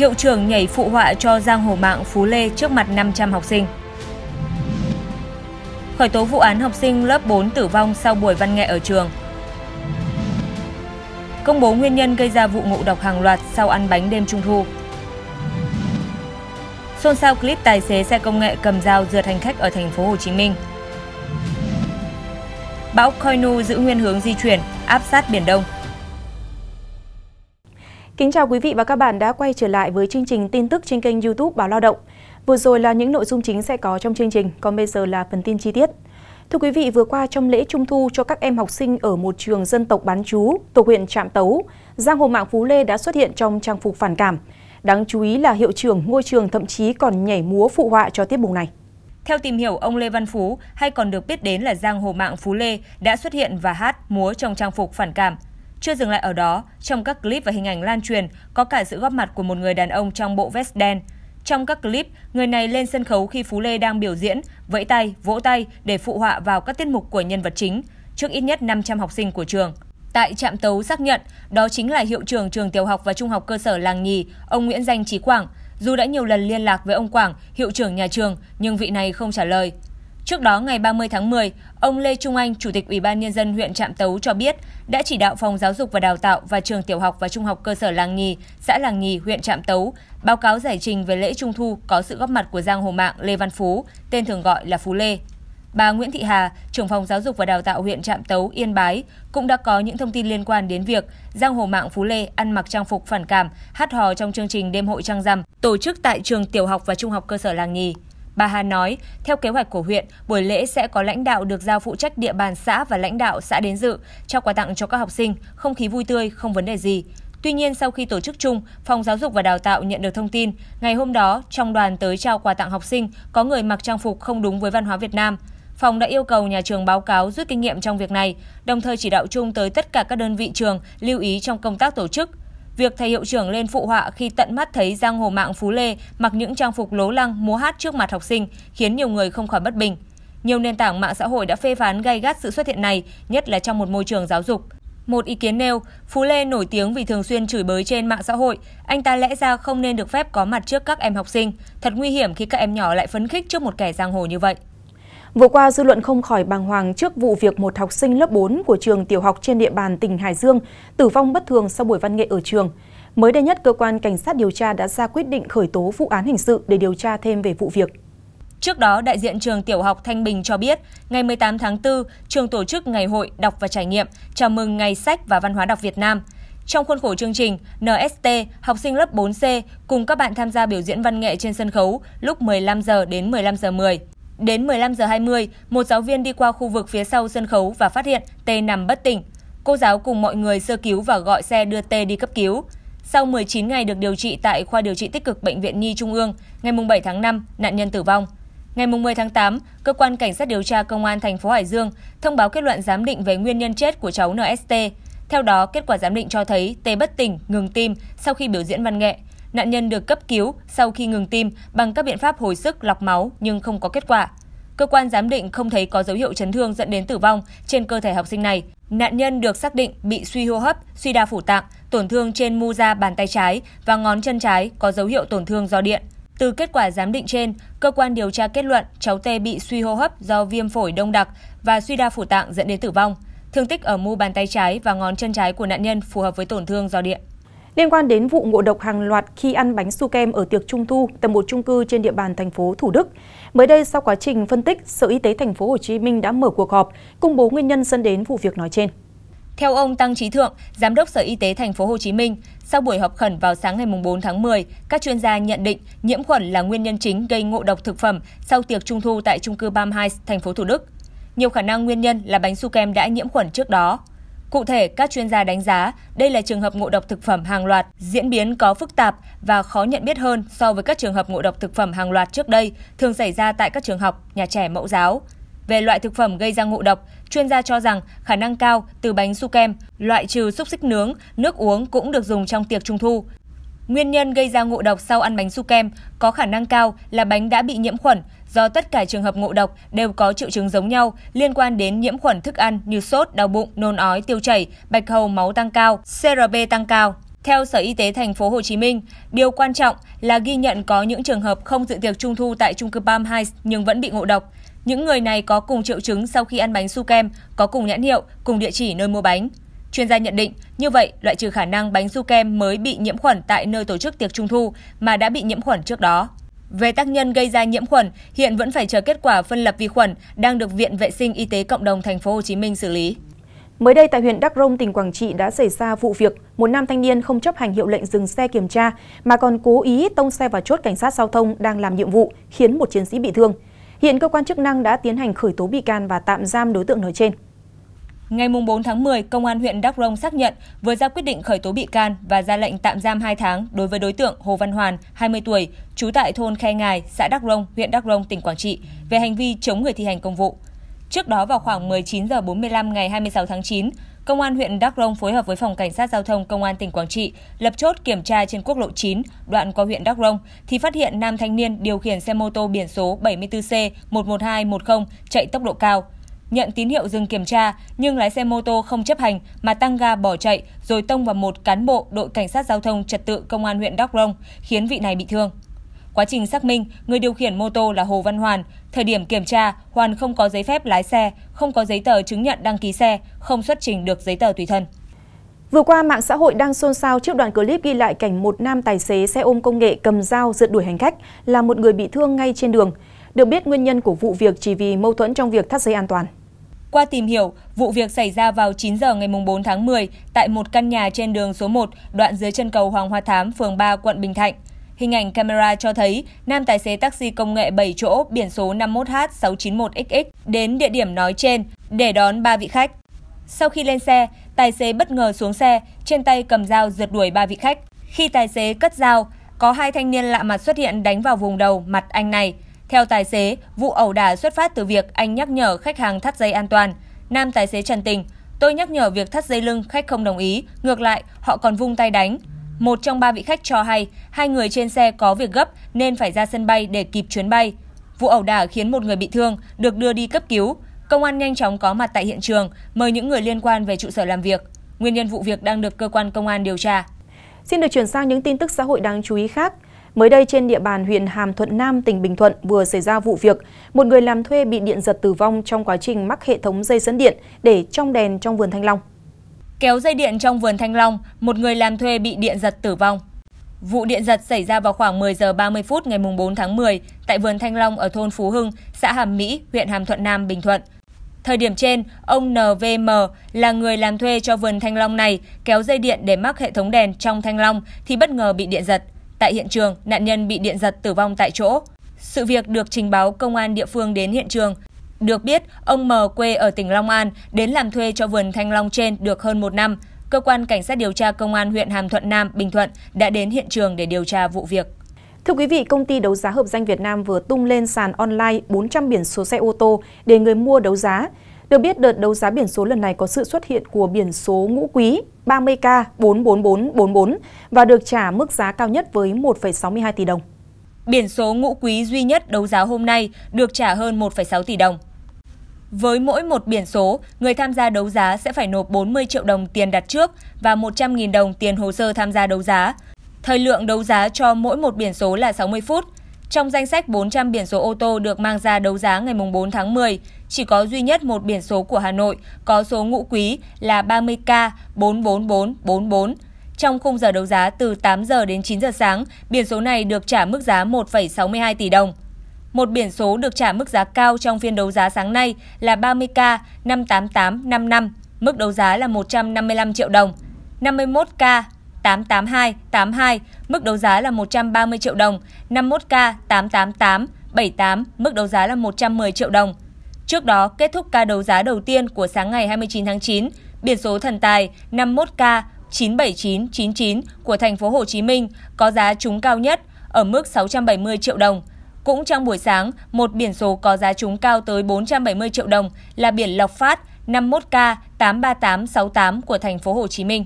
hiệu trưởng nhảy phụ họa cho giang hồ mạng Phú Lê trước mặt 500 học sinh. Khởi tố vụ án học sinh lớp 4 tử vong sau buổi văn nghệ ở trường. Công bố nguyên nhân gây ra vụ ngộ độc hàng loạt sau ăn bánh đêm trung thu. Xôn xao clip tài xế xe công nghệ cầm dao rượt hành khách ở thành phố Hồ Chí Minh. Bão Koinu giữ nguyên hướng di chuyển, áp sát Biển Đông, Kính chào quý vị và các bạn đã quay trở lại với chương trình tin tức trên kênh YouTube Báo Lao động. Vừa rồi là những nội dung chính sẽ có trong chương trình, còn bây giờ là phần tin chi tiết. Thưa quý vị, vừa qua trong lễ trung thu cho các em học sinh ở một trường dân tộc bán chú thuộc huyện Trạm Tấu, giang hồ mạng Phú Lê đã xuất hiện trong trang phục phản cảm. Đáng chú ý là hiệu trưởng ngôi trường thậm chí còn nhảy múa phụ họa cho tiết mục này. Theo tìm hiểu, ông Lê Văn Phú, hay còn được biết đến là giang hồ mạng Phú Lê, đã xuất hiện và hát múa trong trang phục phản cảm – chưa dừng lại ở đó, trong các clip và hình ảnh lan truyền có cả sự góp mặt của một người đàn ông trong bộ vest đen. Trong các clip, người này lên sân khấu khi Phú Lê đang biểu diễn, vẫy tay, vỗ tay để phụ họa vào các tiết mục của nhân vật chính, trước ít nhất 500 học sinh của trường. Tại trạm tấu xác nhận, đó chính là hiệu trưởng trường tiểu học và trung học cơ sở làng nhì, ông Nguyễn Danh Trí Quảng. Dù đã nhiều lần liên lạc với ông Quảng, hiệu trưởng nhà trường, nhưng vị này không trả lời. Trước đó ngày 30 tháng 10, ông Lê Trung Anh, Chủ tịch Ủy ban Nhân dân huyện Trạm Tấu cho biết đã chỉ đạo Phòng Giáo dục và Đào tạo và Trường Tiểu học và Trung học cơ sở Làng Nhì, xã Làng Nhì, huyện Trạm Tấu báo cáo giải trình về lễ Trung Thu có sự góp mặt của Giang Hồ Mạng Lê Văn Phú, tên thường gọi là Phú Lê. Bà Nguyễn Thị Hà, trưởng phòng giáo dục và đào tạo huyện Trạm Tấu, Yên Bái, cũng đã có những thông tin liên quan đến việc Giang Hồ Mạng Phú Lê ăn mặc trang phục phản cảm, hát hò trong chương trình đêm hội trăng rằm tổ chức tại trường tiểu học và trung học cơ sở làng nhì. Bà Hà nói, theo kế hoạch của huyện, buổi lễ sẽ có lãnh đạo được giao phụ trách địa bàn xã và lãnh đạo xã đến dự, trao quà tặng cho các học sinh, không khí vui tươi, không vấn đề gì. Tuy nhiên, sau khi tổ chức chung, Phòng Giáo dục và Đào tạo nhận được thông tin, ngày hôm đó, trong đoàn tới trao quà tặng học sinh, có người mặc trang phục không đúng với văn hóa Việt Nam. Phòng đã yêu cầu nhà trường báo cáo rút kinh nghiệm trong việc này, đồng thời chỉ đạo chung tới tất cả các đơn vị trường lưu ý trong công tác tổ chức, Việc thầy hiệu trưởng lên phụ họa khi tận mắt thấy giang hồ mạng Phú Lê mặc những trang phục lố lăng múa hát trước mặt học sinh khiến nhiều người không khỏi bất bình. Nhiều nền tảng mạng xã hội đã phê phán gay gắt sự xuất hiện này, nhất là trong một môi trường giáo dục. Một ý kiến nêu, Phú Lê nổi tiếng vì thường xuyên chửi bới trên mạng xã hội, anh ta lẽ ra không nên được phép có mặt trước các em học sinh, thật nguy hiểm khi các em nhỏ lại phấn khích trước một kẻ giang hồ như vậy. Vừa qua, dư luận không khỏi bàng hoàng trước vụ việc một học sinh lớp 4 của trường tiểu học trên địa bàn tỉnh Hải Dương tử vong bất thường sau buổi văn nghệ ở trường. Mới đây nhất, cơ quan cảnh sát điều tra đã ra quyết định khởi tố vụ án hình sự để điều tra thêm về vụ việc. Trước đó, đại diện trường tiểu học Thanh Bình cho biết, ngày 18 tháng 4, trường tổ chức ngày hội đọc và trải nghiệm chào mừng Ngày sách và văn hóa đọc Việt Nam. Trong khuôn khổ chương trình, NST, học sinh lớp 4C cùng các bạn tham gia biểu diễn văn nghệ trên sân khấu lúc 15 giờ đến 15 giờ 10. Đến 15 giờ 20, một giáo viên đi qua khu vực phía sau sân khấu và phát hiện T nằm bất tỉnh. Cô giáo cùng mọi người sơ cứu và gọi xe đưa T đi cấp cứu. Sau 19 ngày được điều trị tại khoa điều trị tích cực bệnh viện Nhi Trung ương, ngày 7 tháng 5, nạn nhân tử vong. Ngày 10 tháng 8, cơ quan cảnh sát điều tra công an thành phố Hải Dương thông báo kết luận giám định về nguyên nhân chết của cháu NST. Theo đó, kết quả giám định cho thấy T bất tỉnh, ngừng tim sau khi biểu diễn văn nghệ. Nạn nhân được cấp cứu sau khi ngừng tim bằng các biện pháp hồi sức lọc máu nhưng không có kết quả. Cơ quan giám định không thấy có dấu hiệu chấn thương dẫn đến tử vong trên cơ thể học sinh này. Nạn nhân được xác định bị suy hô hấp, suy đa phủ tạng, tổn thương trên mu da bàn tay trái và ngón chân trái có dấu hiệu tổn thương do điện. Từ kết quả giám định trên, cơ quan điều tra kết luận cháu T bị suy hô hấp do viêm phổi đông đặc và suy đa phủ tạng dẫn đến tử vong. Thương tích ở mu bàn tay trái và ngón chân trái của nạn nhân phù hợp với tổn thương do điện. Liên quan đến vụ ngộ độc hàng loạt khi ăn bánh su kem ở tiệc trung thu tại một trung cư trên địa bàn thành phố Thủ Đức, mới đây sau quá trình phân tích, Sở Y tế thành phố Hồ Chí Minh đã mở cuộc họp công bố nguyên nhân dẫn đến vụ việc nói trên. Theo ông Tăng Trí Thượng, Giám đốc Sở Y tế thành phố Hồ Chí Minh, sau buổi họp khẩn vào sáng ngày 4 tháng 10, các chuyên gia nhận định nhiễm khuẩn là nguyên nhân chính gây ngộ độc thực phẩm sau tiệc trung thu tại trung cư Bam Heights, thành phố Thủ Đức. Nhiều khả năng nguyên nhân là bánh su kem đã nhiễm khuẩn trước đó. Cụ thể, các chuyên gia đánh giá đây là trường hợp ngộ độc thực phẩm hàng loạt, diễn biến có phức tạp và khó nhận biết hơn so với các trường hợp ngộ độc thực phẩm hàng loạt trước đây thường xảy ra tại các trường học, nhà trẻ mẫu giáo. Về loại thực phẩm gây ra ngộ độc, chuyên gia cho rằng khả năng cao từ bánh su kem, loại trừ xúc xích nướng, nước uống cũng được dùng trong tiệc trung thu. Nguyên nhân gây ra ngộ độc sau ăn bánh su kem có khả năng cao là bánh đã bị nhiễm khuẩn, do tất cả trường hợp ngộ độc đều có triệu chứng giống nhau liên quan đến nhiễm khuẩn thức ăn như sốt, đau bụng, nôn ói, tiêu chảy, bạch hầu máu tăng cao, CRP tăng cao. Theo Sở Y tế thành phố Hồ Chí Minh, điều quan trọng là ghi nhận có những trường hợp không dự tiệc trung thu tại trung cư Palm Heights nhưng vẫn bị ngộ độc. Những người này có cùng triệu chứng sau khi ăn bánh su kem, có cùng nhãn hiệu, cùng địa chỉ nơi mua bánh. Chuyên gia nhận định, như vậy loại trừ khả năng bánh su kem mới bị nhiễm khuẩn tại nơi tổ chức tiệc trung thu mà đã bị nhiễm khuẩn trước đó. Về tác nhân gây ra nhiễm khuẩn, hiện vẫn phải chờ kết quả phân lập vi khuẩn đang được Viện Vệ sinh Y tế Cộng đồng Thành phố Hồ Chí Minh xử lý. Mới đây tại huyện Đắk Rông, tỉnh Quảng Trị đã xảy ra vụ việc một nam thanh niên không chấp hành hiệu lệnh dừng xe kiểm tra mà còn cố ý tông xe vào chốt cảnh sát giao thông đang làm nhiệm vụ khiến một chiến sĩ bị thương. Hiện cơ quan chức năng đã tiến hành khởi tố bị can và tạm giam đối tượng nói trên. Ngày 4 tháng 10, Công an huyện Đắk Rông xác nhận vừa ra quyết định khởi tố bị can và ra lệnh tạm giam 2 tháng đối với đối tượng Hồ Văn Hoàn, 20 tuổi, trú tại thôn Khe Ngài, xã Đắk Rông, huyện Đắk Rông, tỉnh Quảng Trị, về hành vi chống người thi hành công vụ. Trước đó vào khoảng 19 giờ 45 ngày 26 tháng 9, Công an huyện Đắk Rông phối hợp với Phòng Cảnh sát Giao thông Công an tỉnh Quảng Trị lập chốt kiểm tra trên quốc lộ 9, đoạn qua huyện Đắk Rông, thì phát hiện nam thanh niên điều khiển xe mô tô biển số 74C11210 chạy tốc độ cao nhận tín hiệu dừng kiểm tra nhưng lái xe mô tô không chấp hành mà tăng ga bỏ chạy rồi tông vào một cán bộ đội cảnh sát giao thông trật tự công an huyện Đắk Rông, khiến vị này bị thương. Quá trình xác minh, người điều khiển mô tô là Hồ Văn Hoàn. Thời điểm kiểm tra, Hoàn không có giấy phép lái xe, không có giấy tờ chứng nhận đăng ký xe, không xuất trình được giấy tờ tùy thân. Vừa qua, mạng xã hội đang xôn xao trước đoạn clip ghi lại cảnh một nam tài xế xe ôm công nghệ cầm dao rượt đuổi hành khách là một người bị thương ngay trên đường. Được biết nguyên nhân của vụ việc chỉ vì mâu thuẫn trong việc thắt dây an toàn. Qua tìm hiểu, vụ việc xảy ra vào 9 giờ ngày 4 tháng 10 tại một căn nhà trên đường số 1, đoạn dưới chân cầu Hoàng Hoa Thám, phường 3, quận Bình Thạnh. Hình ảnh camera cho thấy nam tài xế taxi công nghệ 7 chỗ biển số 51H691XX đến địa điểm nói trên để đón ba vị khách. Sau khi lên xe, tài xế bất ngờ xuống xe, trên tay cầm dao rượt đuổi ba vị khách. Khi tài xế cất dao, có hai thanh niên lạ mặt xuất hiện đánh vào vùng đầu mặt anh này. Theo tài xế, vụ ẩu đả xuất phát từ việc anh nhắc nhở khách hàng thắt dây an toàn. Nam tài xế Trần Tình, tôi nhắc nhở việc thắt dây lưng, khách không đồng ý, ngược lại, họ còn vung tay đánh. Một trong ba vị khách cho hay, hai người trên xe có việc gấp nên phải ra sân bay để kịp chuyến bay. Vụ ẩu đả khiến một người bị thương, được đưa đi cấp cứu. Công an nhanh chóng có mặt tại hiện trường, mời những người liên quan về trụ sở làm việc. Nguyên nhân vụ việc đang được cơ quan công an điều tra. Xin được chuyển sang những tin tức xã hội đáng chú ý khác. Mới đây trên địa bàn huyện Hàm Thuận Nam, tỉnh Bình Thuận vừa xảy ra vụ việc một người làm thuê bị điện giật tử vong trong quá trình mắc hệ thống dây dẫn điện để trong đèn trong vườn thanh long. Kéo dây điện trong vườn thanh long, một người làm thuê bị điện giật tử vong. Vụ điện giật xảy ra vào khoảng 10 giờ 30 phút ngày 4 tháng 10 tại vườn Thanh Long ở thôn Phú Hưng, xã Hàm Mỹ, huyện Hàm Thuận Nam, Bình Thuận. Thời điểm trên, ông NVM là người làm thuê cho vườn thanh long này, kéo dây điện để mắc hệ thống đèn trong thanh long thì bất ngờ bị điện giật. Tại hiện trường, nạn nhân bị điện giật tử vong tại chỗ. Sự việc được trình báo công an địa phương đến hiện trường. Được biết, ông M quê ở tỉnh Long An đến làm thuê cho vườn thanh long trên được hơn một năm. Cơ quan Cảnh sát điều tra Công an huyện Hàm Thuận Nam, Bình Thuận đã đến hiện trường để điều tra vụ việc. Thưa quý vị, công ty đấu giá hợp danh Việt Nam vừa tung lên sàn online 400 biển số xe ô tô để người mua đấu giá. Được biết đợt đấu giá biển số lần này có sự xuất hiện của biển số ngũ quý 30K 44444 và được trả mức giá cao nhất với 1,62 tỷ đồng. Biển số ngũ quý duy nhất đấu giá hôm nay được trả hơn 1,6 tỷ đồng. Với mỗi một biển số, người tham gia đấu giá sẽ phải nộp 40 triệu đồng tiền đặt trước và 100.000 đồng tiền hồ sơ tham gia đấu giá. Thời lượng đấu giá cho mỗi một biển số là 60 phút. Trong danh sách 400 biển số ô tô được mang ra đấu giá ngày 4 tháng 10, chỉ có duy nhất một biển số của Hà Nội có số ngũ quý là 30K44444. Trong khung giờ đấu giá từ 8 giờ đến 9 giờ sáng, biển số này được trả mức giá 1,62 tỷ đồng. Một biển số được trả mức giá cao trong phiên đấu giá sáng nay là 30K 58855, mức đấu giá là 155 triệu đồng. 51K 88282, mức đấu giá là 130 triệu đồng, 51K 88878, mức đấu giá là 110 triệu đồng. Trước đó, kết thúc ca đấu giá đầu tiên của sáng ngày 29 tháng 9, biển số thần tài 51K 97999 của thành phố Hồ Chí Minh có giá trúng cao nhất ở mức 670 triệu đồng. Cũng trong buổi sáng, một biển số có giá trúng cao tới 470 triệu đồng là biển Lộc Phát 51K 83868 của thành phố Hồ Chí Minh.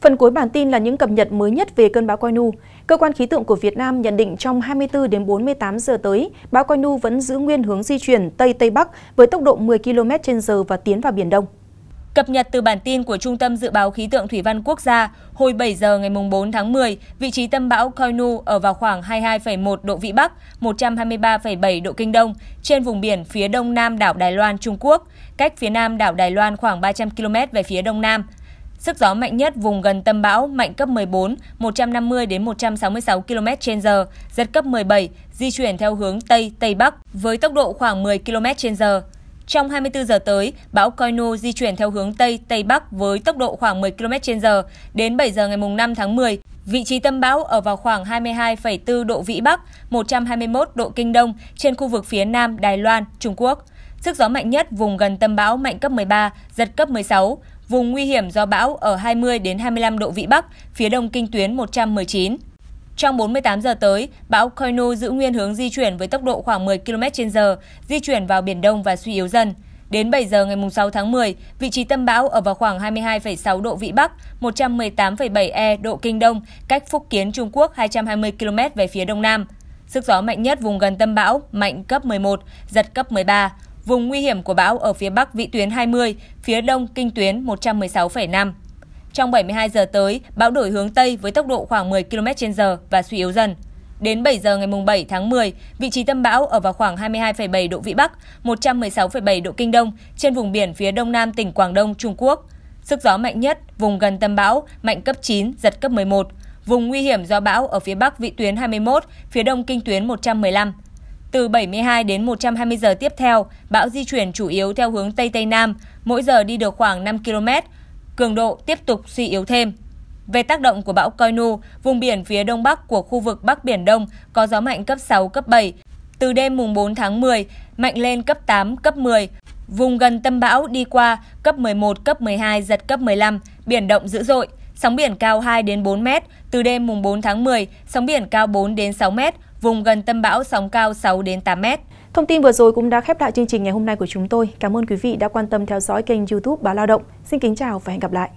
Phần cuối bản tin là những cập nhật mới nhất về cơn bão Koinu. Cơ quan khí tượng của Việt Nam nhận định trong 24 đến 48 giờ tới, bão Koinu vẫn giữ nguyên hướng di chuyển Tây Tây Bắc với tốc độ 10 km h và tiến vào Biển Đông. Cập nhật từ bản tin của Trung tâm Dự báo Khí tượng Thủy văn Quốc gia, hồi 7 giờ ngày 4 tháng 10, vị trí tâm bão Koinu ở vào khoảng 22,1 độ Vĩ Bắc, 123,7 độ Kinh Đông, trên vùng biển phía đông nam đảo Đài Loan, Trung Quốc, cách phía nam đảo Đài Loan khoảng 300 km về phía đông nam. Sức gió mạnh nhất vùng gần tâm bão mạnh cấp 14, 150 đến 166 km/h, giật cấp 17, di chuyển theo hướng tây tây bắc với tốc độ khoảng 10 km/h. Trong 24 giờ tới, bão Koinu di chuyển theo hướng Tây Tây Bắc với tốc độ khoảng 10 km/h. Đến 7 giờ ngày 5 tháng 10, vị trí tâm bão ở vào khoảng 22,4 độ Vĩ Bắc, 121 độ Kinh Đông trên khu vực phía Nam Đài Loan, Trung Quốc. Sức gió mạnh nhất vùng gần tâm bão mạnh cấp 13, giật cấp 16 vùng nguy hiểm do bão ở 20 đến 25 độ vĩ Bắc, phía đông kinh tuyến 119. Trong 48 giờ tới, bão Koinu giữ nguyên hướng di chuyển với tốc độ khoảng 10 km/h, di chuyển vào Biển Đông và suy yếu dần. Đến 7 giờ ngày 6 tháng 10, vị trí tâm bão ở vào khoảng 22,6 độ Vĩ Bắc, 118,7 E độ Kinh Đông, cách Phúc Kiến Trung Quốc 220 km về phía Đông Nam. Sức gió mạnh nhất vùng gần tâm bão mạnh cấp 11, giật cấp 13. Vùng nguy hiểm của bão ở phía bắc vị tuyến 20, phía đông kinh tuyến 116,5. Trong 72 giờ tới, bão đổi hướng Tây với tốc độ khoảng 10 km/h và suy yếu dần. Đến 7 giờ ngày 7 tháng 10, vị trí tâm bão ở vào khoảng 22,7 độ Vĩ Bắc, 116,7 độ Kinh Đông, trên vùng biển phía đông nam tỉnh Quảng Đông, Trung Quốc. Sức gió mạnh nhất, vùng gần tâm bão, mạnh cấp 9, giật cấp 11. Vùng nguy hiểm do bão ở phía Bắc vị tuyến 21, phía đông kinh tuyến 115. Từ 72 đến 120 giờ tiếp theo, bão di chuyển chủ yếu theo hướng Tây Tây Nam, mỗi giờ đi được khoảng 5 km, cường độ tiếp tục suy yếu thêm. Về tác động của bão Coi Nu, vùng biển phía đông bắc của khu vực Bắc Biển Đông có gió mạnh cấp 6, cấp 7. Từ đêm mùng 4 tháng 10, mạnh lên cấp 8, cấp 10. Vùng gần tâm bão đi qua cấp 11, cấp 12, giật cấp 15, biển động dữ dội. Sóng biển cao 2 đến 4 mét, từ đêm mùng 4 tháng 10, sóng biển cao 4 đến 6 mét, vùng gần tâm bão sóng cao 6 đến 8 mét. Thông tin vừa rồi cũng đã khép lại chương trình ngày hôm nay của chúng tôi. Cảm ơn quý vị đã quan tâm theo dõi kênh YouTube Báo Lao động. Xin kính chào và hẹn gặp lại.